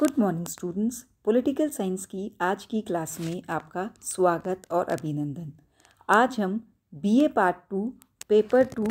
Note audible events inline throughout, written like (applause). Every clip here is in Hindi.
good morning students political science की आज की क्लास में आपका स्वागत और अभिनंदन आज हम BA part two paper two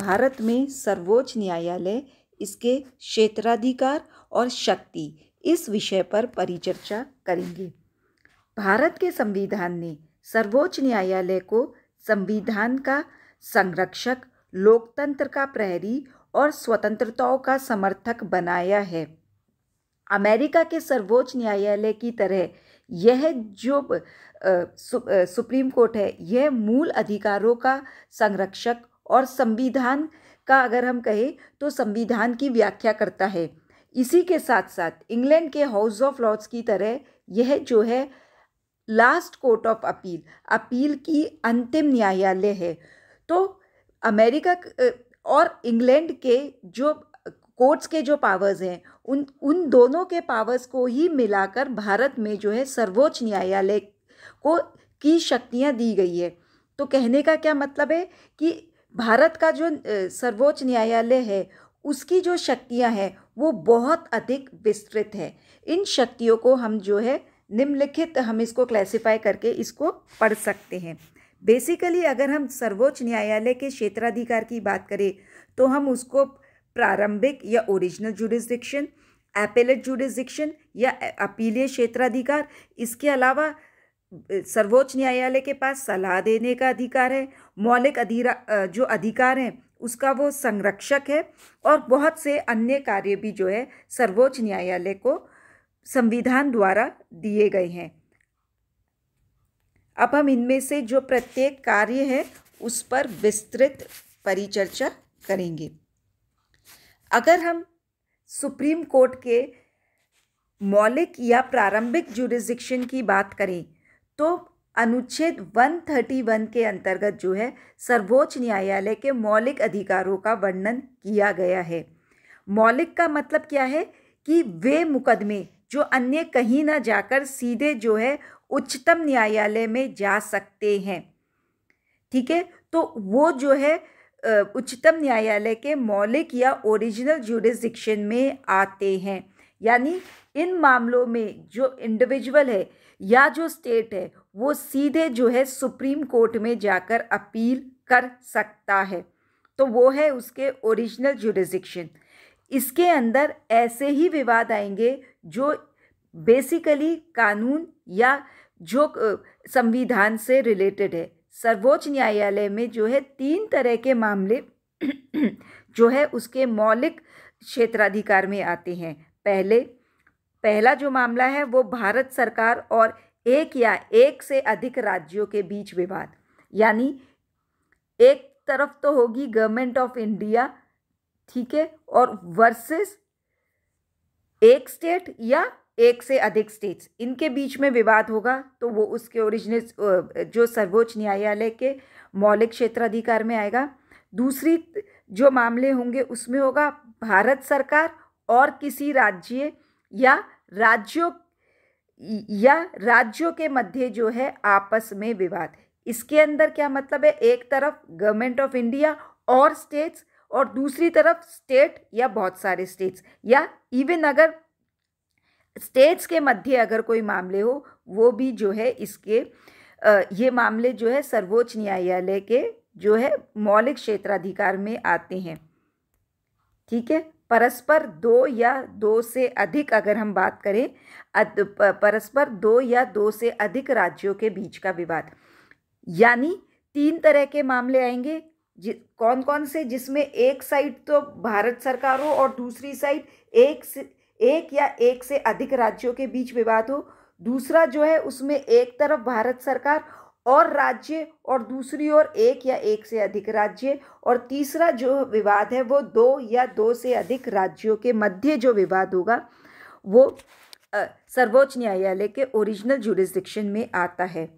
Bharat में सर्वोच्च न्यायालय इसके क्षेत्राधिकार और शक्ति इस विषय पर परिचर्चा करेंगे भारत के संविधान ने सर्वोच्च न्यायालय को संविधान का संरक्षक लोकतंत्र का प्रहरी और स्वतंत्रताओं का समर्थक बनाया है अमेरिका के सर्वोच्च न्यायालय की तरह यह जो सु, सुप्रीम कोर्ट है यह मूल अधिकारों का संरक्षक और संविधान का अगर हम कहें तो संविधान की व्याख्या करता है इसी के साथ साथ इंग्लैंड के हाउस ऑफ लॉर्ड्स की तरह यह जो है last court of appeal appeal की अंतिम न्यायालय है तो अमेरिका और इंग्लैंड के जो कोर्ट्स के जो पावर्स हैं उन उन दोनों के पावर्स को ही मिलाकर भारत में जो है सर्वोच्च न्यायालय को की शक्तियाँ दी गई है तो कहने का क्या मतलब है कि भारत का जो सर्वोच्च न्यायालय है उसकी जो शक्तियाँ हैं वो बहुत अधिक विस्तृत है इन शक्तियों को हम जो है निम्नलिखित हम इसको क्लासिफाई करके इसको पढ़ सकते हैं बेसिकली अगर हम सर्वोच्च न्यायालय के क्षेत्राधिकार की बात करें तो हम उसको प्रारंभिक या ओरिजिनल जुडिस्डिक्शन एपेलेट जुडिस्डिक्शन या अपीलीय क्षेत्राधिकार इसके अलावा सर्वोच्च न्यायालय के पास सलाह देने का अधिकार है मौलिक अधिरा जो अधिकार हैं उसका वो संरक्षक है और बहुत से अन्य कार्य भी जो है सर्वोच्च न्यायालय को संविधान द्वारा दिए गए हैं अब हम इनमें से जो प्रत्येक कार्य है उस पर विस्तृत परिचर्चा करेंगे अगर हम सुप्रीम कोर्ट के मौलिक या प्रारंभिक जुरिस्डिक्शन की बात करें तो अनुच्छेद 131 के अंतर्गत जो है सर्वोच्च न्यायालय के मौलिक अधिकारों का वर्णन किया गया है मौलिक का मतलब क्या है कि वे मुकदमे जो अन्य कहीं ना जाकर सीधे जो है उच्चतम न्यायालय में जा सकते हैं ठीक है तो वो जो है उच्चतम न्यायालय के मौलिक या ओरिजिनल जुडिसिक्शन में आते हैं यानी इन मामलों में जो इंडिविजुअल है या जो स्टेट है वो सीधे जो है सुप्रीम कोर्ट में जाकर अपील कर सकता है तो वो है उसके ओरिजिनल जुरिस्डिक्शन इसके अंदर ऐसे ही विवाद आएंगे जो बेसिकली कानून या जो संविधान से रिलेटेड है सर्वोच्च न्यायालय में जो है तीन तरह के मामले (clears throat) जो है उसके मौलिक क्षेत्राधिकार में आते हैं पहले पहला जो मामला है वो भारत सरकार और एक या एक से अधिक राज्यों के बीच विवाद यानी एक तरफ तो होगी गवर्नमेंट ऑफ इंडिया ठीक है और वर्सेस एक स्टेट या एक से अधिक स्टेट्स इनके बीच में विवाद होगा तो वो उसके ओरिजिनल जो सर्वोच्च न्यायालय के मौलिक क्षेत्राधिकार में आएगा दूसरी जो मामले होंगे उसमें होगा भारत सरकार और किसी राज्य या राज्यों या राज्यों के मध्य जो है आपस में विवाद इसके अंदर क्या मतलब है एक तरफ गवर्नमेंट ऑफ इंडिया और स्टेट्स और दूसरी तरफ स्टेट या बहुत सारे स्टेट्स या इवन अगर स्टेट्स के मध्य अगर कोई मामले हो वो भी जो है इसके ये मामले जो है सर्वोच्च न्यायालय के जो है मौलिक क्षेत्राधिकार में आते हैं ठीक है परस्पर दो या दो से अधिक अगर हम बात करें परस्पर दो या दो से अधिक राज्यों के बीच का विवाद यानी तीन तरह के मामले आएंगे जि कौन कौन से जिसमें एक साइड तो भारत सरकार हो और दूसरी साइड एक एक या एक से अधिक राज्यों के बीच विवाद हो दूसरा जो है उसमें एक तरफ भारत सरकार और राज्य और दूसरी ओर एक या एक से अधिक राज्य और तीसरा जो विवाद है वो दो या दो से अधिक राज्यों के मध्य जो विवाद होगा वो सर्वोच्च न्यायालय के ओरिजिनल जुरिस्डिक्शन में आता है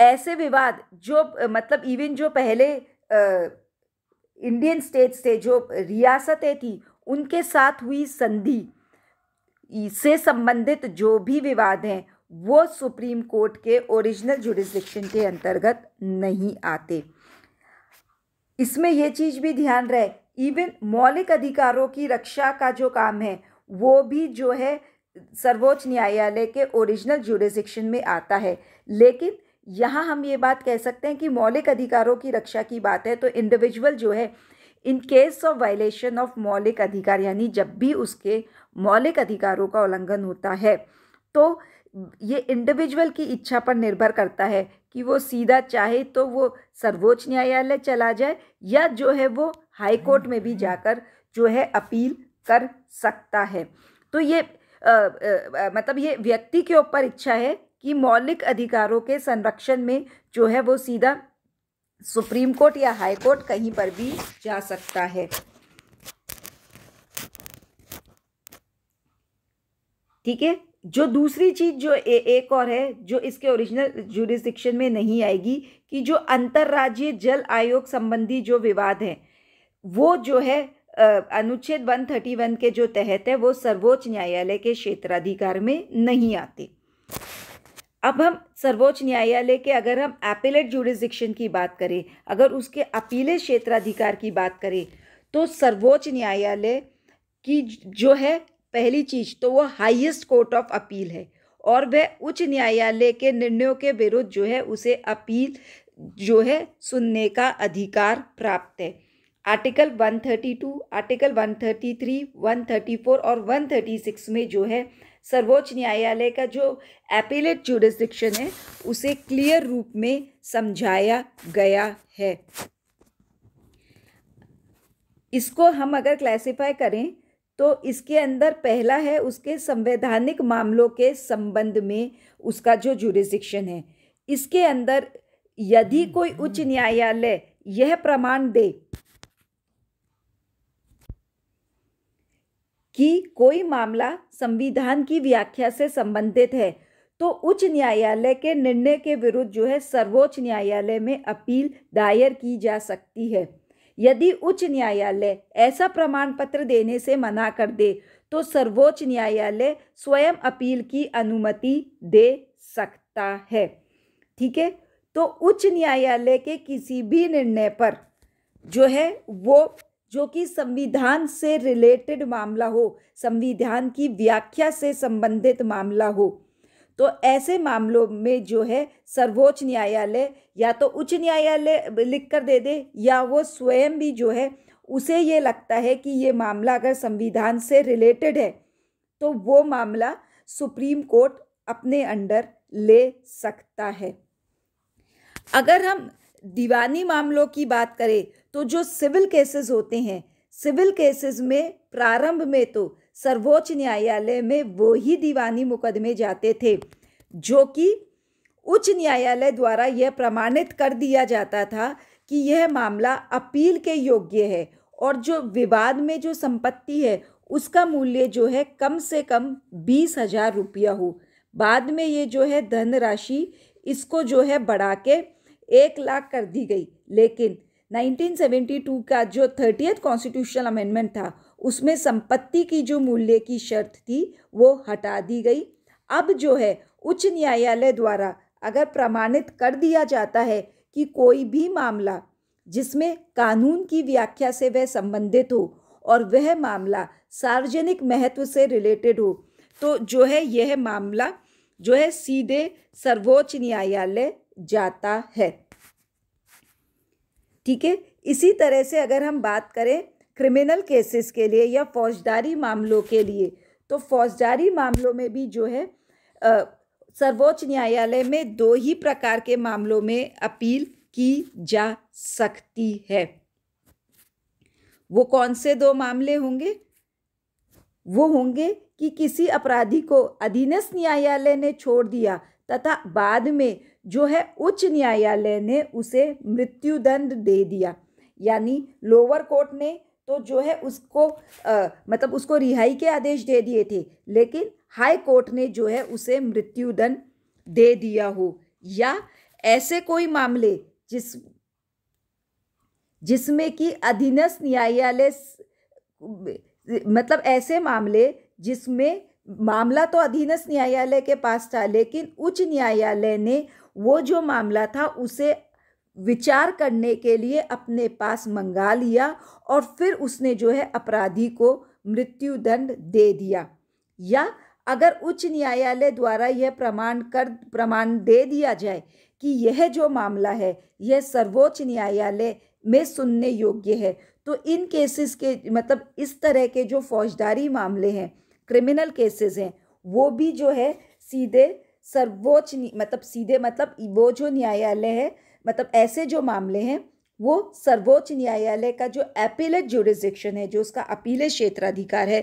ऐसे विवाद जो मतलब इवन जो पहले आ, इंडियन स्टेट्स थे जो रियासतें थी उनके साथ हुई संधि से संबंधित जो भी विवाद हैं वो सुप्रीम कोर्ट के ओरिजिनल जुडिसडिक्शन के अंतर्गत नहीं आते इसमें यह चीज़ भी ध्यान रहे इवन मौलिक अधिकारों की रक्षा का जो काम है वो भी जो है सर्वोच्च न्यायालय के ओरिजिनल जुडिसडिक्शन में आता है लेकिन यहाँ हम ये बात कह सकते हैं कि मौलिक अधिकारों की रक्षा की बात है तो इंडिविजुअल जो है in case of violation of मौलिक अधिकार यानी जब भी उसके मौलिक अधिकारों का उल्लंघन होता है तो ये इंडिविजुअल की इच्छा पर निर्भर करता है कि वो सीधा चाहे तो वो सर्वोच्च न्यायालय चला जाए या जो है वो हाई कोर्ट में भी जाकर जो है अपील कर सकता है तो ये आ, आ, आ, मतलब ये व्यक्ति के ऊपर इच्छा है कि मौलिक अधिकारों के संरक्षण में जो है वो सीधा सुप्रीम कोर्ट या हाई कोर्ट कहीं पर भी जा सकता है ठीक है जो दूसरी चीज जो ए, एक और है जो इसके ओरिजिनल जुरिस्डिक्शन में नहीं आएगी कि जो अंतर्राज्यीय जल आयोग संबंधी जो विवाद है वो जो है अनुच्छेद 131 के जो तहत है वो सर्वोच्च न्यायालय के क्षेत्राधिकार में नहीं आते अब हम सर्वोच्च न्यायालय के अगर हम एपिलेट जुडिजिक्शन की बात करें अगर उसके अपीले क्षेत्राधिकार की बात करें तो सर्वोच्च न्यायालय की जो है पहली चीज तो वो हाईएस्ट कोर्ट ऑफ अपील है और वह उच्च न्यायालय के निर्णयों के विरुद्ध जो है उसे अपील जो है सुनने का अधिकार प्राप्त है आर्टिकल 132, आर्टिकल 133, 134 और 136 में जो है सर्वोच्च न्यायालय का जो एपीलेट जुडिस्डिक्शन है उसे क्लियर रूप में समझाया गया है इसको हम अगर क्लासिफाई करें तो इसके अंदर पहला है उसके संवैधानिक मामलों के संबंध में उसका जो जुरिस्डिक्शन है इसके अंदर यदि कोई उच्च न्यायालय यह प्रमाण दे कि कोई मामला संविधान की व्याख्या से संबंधित है तो उच्च न्यायालय के निर्णय के विरुद्ध जो है सर्वोच्च न्यायालय में अपील दायर की जा सकती है यदि उच्च न्यायालय ऐसा प्रमाण पत्र देने से मना कर दे तो सर्वोच्च न्यायालय स्वयं अपील की अनुमति दे सकता है ठीक है तो उच्च न्यायालय के किसी भी निर्णय पर जो है वो जो कि संविधान से रिलेटेड मामला हो संविधान की व्याख्या से संबंधित मामला हो तो ऐसे मामलों में जो है सर्वोच्च न्यायालय या तो उच्च न्यायालय लिख कर दे दे या वो स्वयं भी जो है उसे ये लगता है कि ये मामला अगर संविधान से रिलेटेड है तो वो मामला सुप्रीम कोर्ट अपने अंडर ले सकता है अगर हम दीवानी मामलों की बात करें तो जो सिविल केसेस होते हैं सिविल केसेस में प्रारंभ में तो सर्वोच्च न्यायालय में वो ही दीवानी मुकदमे जाते थे जो कि उच्च न्यायालय द्वारा यह प्रमाणित कर दिया जाता था कि यह मामला अपील के योग्य है और जो विवाद में जो संपत्ति है उसका मूल्य जो है कम से कम बीस हजार रुपया हो बाद में ये जो है धनराशि इसको जो है बढ़ा के एक लाख कर दी गई लेकिन 1972 का जो थर्टियथ कॉन्स्टिट्यूशनल अमेंडमेंट था उसमें संपत्ति की जो मूल्य की शर्त थी वो हटा दी गई अब जो है उच्च न्यायालय द्वारा अगर प्रमाणित कर दिया जाता है कि कोई भी मामला जिसमें कानून की व्याख्या से वह संबंधित हो और वह मामला सार्वजनिक महत्व से रिलेटेड हो तो जो है यह मामला जो है सीधे सर्वोच्च न्यायालय जाता है ठीक है इसी तरह से अगर हम बात करें क्रिमिनल केसेस के लिए या फौजदारी मामलों के लिए तो फौजदारी मामलों में भी जो है सर्वोच्च न्यायालय में दो ही प्रकार के मामलों में अपील की जा सकती है वो कौन से दो मामले होंगे वो होंगे कि किसी अपराधी को अधीनस्थ न्यायालय ने छोड़ दिया तथा बाद में जो है उच्च न्यायालय ने उसे मृत्युदंड दे दिया यानी लोअर कोर्ट ने तो जो है उसको आ, मतलब उसको रिहाई के आदेश दे दिए थे लेकिन हाई कोर्ट ने जो है उसे मृत्युदंड दे दिया हो या ऐसे कोई मामले जिस जिसमें कि अधीनस्थ न्यायालय मतलब ऐसे मामले जिसमें मामला तो अधीनस्थ न्यायालय के पास था लेकिन उच्च न्यायालय ने वो जो मामला था उसे विचार करने के लिए अपने पास मंगा लिया और फिर उसने जो है अपराधी को मृत्युदंड दे दिया या अगर उच्च न्यायालय द्वारा यह प्रमाण कर प्रमाण दे दिया जाए कि यह जो मामला है यह सर्वोच्च न्यायालय में सुनने योग्य है तो इन केसेस के मतलब इस तरह के जो फौजदारी मामले हैं क्रिमिनल केसेस हैं वो भी जो है सीधे सर्वोच्च मतलब सीधे मतलब वो जो न्यायालय है मतलब ऐसे जो मामले हैं वो सर्वोच्च न्यायालय का जो अपीलेट जोरिजिक्शन है जो उसका अपीले क्षेत्राधिकार है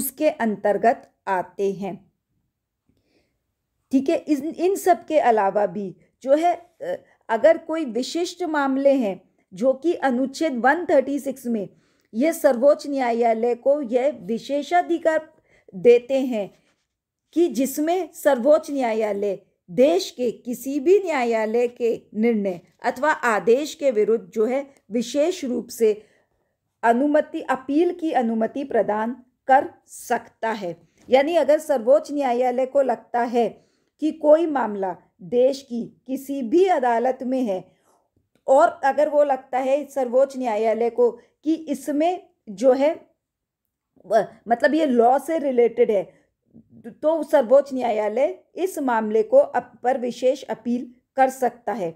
उसके अंतर्गत आते हैं ठीक है इन इन सब के अलावा भी जो है अगर कोई विशिष्ट मामले हैं जो कि अनुच्छेद 136 में यह सर्वोच्च न्यायालय को यह विशेषाधिकार देते हैं कि जिसमें सर्वोच्च न्यायालय देश के किसी भी न्यायालय के निर्णय अथवा आदेश के विरुद्ध जो है विशेष रूप से अनुमति अपील की अनुमति प्रदान कर सकता है यानी अगर सर्वोच्च न्यायालय को लगता है कि कोई मामला देश की किसी भी अदालत में है और अगर वो लगता है सर्वोच्च न्यायालय को कि इसमें जो है मतलब ये लॉ से रिलेटेड है तो सर्वोच्च न्यायालय इस मामले को पर विशेष अपील कर सकता है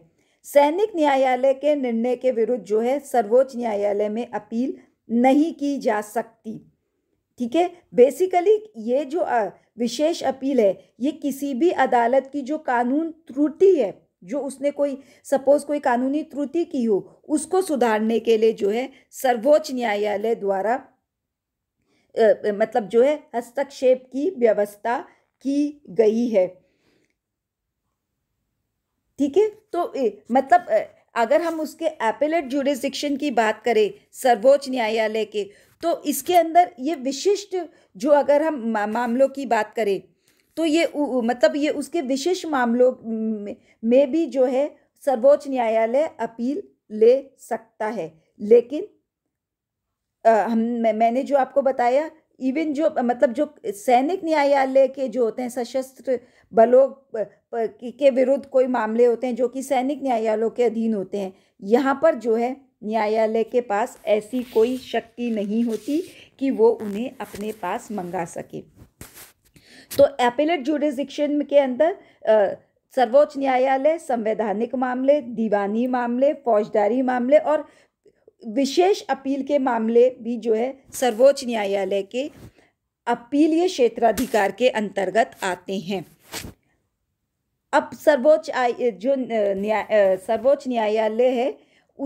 सैनिक न्यायालय के निर्णय के विरुद्ध जो है सर्वोच्च न्यायालय में अपील नहीं की जा सकती ठीक है बेसिकली ये जो विशेष अपील है ये किसी भी अदालत की जो कानून त्रुटि है जो उसने कोई सपोज कोई कानूनी त्रुटि की हो उसको सुधारने के लिए जो है सर्वोच्च न्यायालय द्वारा मतलब जो है हस्तक्षेप की व्यवस्था की गई है ठीक है तो मतलब अगर हम उसके एपेलेट जुडिसिक्शन की बात करें सर्वोच्च न्यायालय के तो इसके अंदर ये विशिष्ट जो अगर हम मामलों की बात करें तो ये उ, मतलब ये उसके विशिष्ट मामलों में भी जो है सर्वोच्च न्यायालय अपील ले सकता है लेकिन हम मैंने जो आपको बताया इवन जो मतलब जो सैनिक न्यायालय के जो होते हैं सशस्त्र बलों के विरुद्ध कोई मामले होते हैं जो कि सैनिक न्यायालयों के अधीन होते हैं यहाँ पर जो है न्यायालय के पास ऐसी कोई शक्ति नहीं होती कि वो उन्हें अपने पास मंगा सके तो एपिलेट जुडिजिक्शन के अंदर सर्वोच्च न्यायालय संवैधानिक मामले दीवानी मामले फौजदारी मामले और विशेष अपील के मामले भी जो है सर्वोच्च न्यायालय के अपीलीय क्षेत्राधिकार के अंतर्गत आते हैं अब सर्वोच्च आय जो न्याय सर्वोच्च न्यायालय है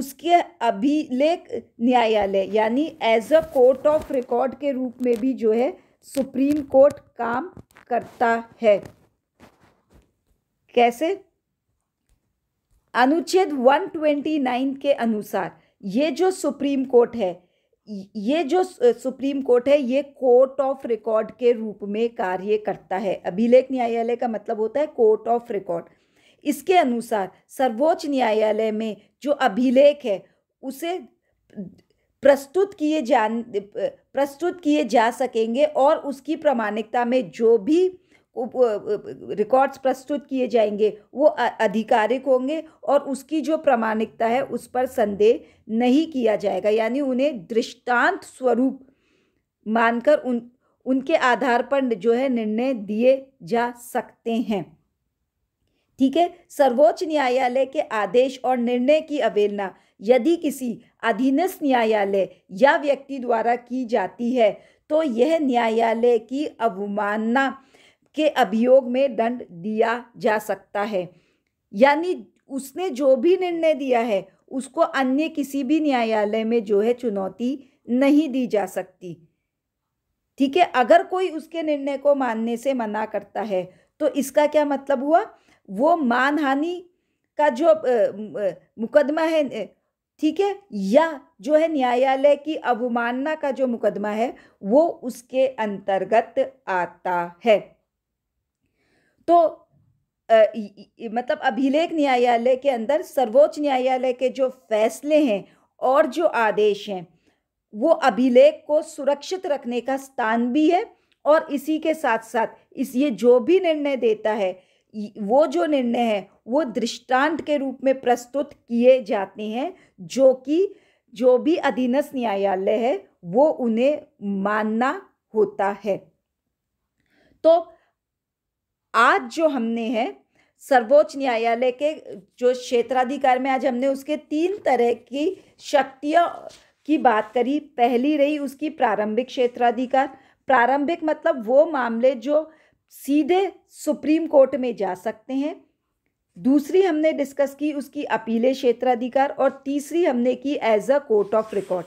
उसके अभिलेख न्यायालय यानी as a court of record के रूप में भी जो है सुप्रीम कोर्ट काम करता है कैसे अनुच्छेद 129 के अनुसार ये जो सुप्रीम कोर्ट है ये जो सुप्रीम कोर्ट है ये कोर्ट ऑफ रिकॉर्ड के रूप में कार्य करता है अभिलेख न्यायालय का मतलब होता है कोर्ट ऑफ रिकॉर्ड इसके अनुसार सर्वोच्च न्यायालय में जो अभिलेख है उसे प्रस्तुत किए जान प्रस्तुत किए जा सकेंगे और उसकी प्रामाणिकता में जो भी रिकॉर्ड्स प्रस्तुत किए जाएंगे वो आधिकारिक होंगे और उसकी जो प्रामाणिकता है उस पर संदेह नहीं किया जाएगा यानी उन्हें दृष्टांत स्वरूप मानकर उन उनके आधार पर जो है निर्णय दिए जा सकते हैं ठीक है सर्वोच्च न्यायालय के आदेश और निर्णय की अवेलना यदि किसी अधीनस्थ न्यायालय या व्यक्ति द्वारा की जाती है तो यह न्यायालय की अवमानना के अभियोग में दंड दिया जा सकता है यानी उसने जो भी निर्णय दिया है उसको अन्य किसी भी न्यायालय में जो है चुनौती नहीं दी जा सकती ठीक है अगर कोई उसके निर्णय को मानने से मना करता है तो इसका क्या मतलब हुआ वो मानहानि का जो मुकदमा है ठीक है या जो है न्यायालय की अवमानना का जो मुकदमा है वो उसके अंतर्गत आता है तो मतलब अभिलेख न्यायालय के अंदर सर्वोच्च न्यायालय के जो फैसले हैं और जो आदेश हैं वो अभिलेख को सुरक्षित रखने का स्थान भी है और इसी के साथ साथ इस ये जो भी निर्णय देता है वो जो निर्णय है वो दृष्टांत के रूप में प्रस्तुत किए जाते हैं जो कि जो भी अधीनस्थ न्यायालय है वो उन्हें मानना होता है तो आज जो हमने है सर्वोच्च न्यायालय के जो क्षेत्राधिकार में आज हमने उसके तीन तरह की शक्तियों की बात करी पहली रही उसकी प्रारंभिक क्षेत्राधिकार प्रारंभिक मतलब वो मामले जो सीधे सुप्रीम कोर्ट में जा सकते हैं दूसरी हमने डिस्कस की उसकी अपीले क्षेत्राधिकार और तीसरी हमने की as a court of record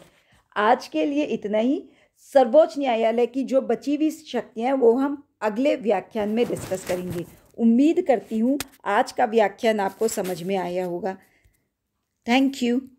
आज के लिए इतना ही सर्वोच्च न्यायालय की जो बची हुई शक्तियाँ वो हम अगले व्याख्यान में डिस्कस करेंगे उम्मीद करती हूँ आज का व्याख्यान आपको समझ में आया होगा थैंक यू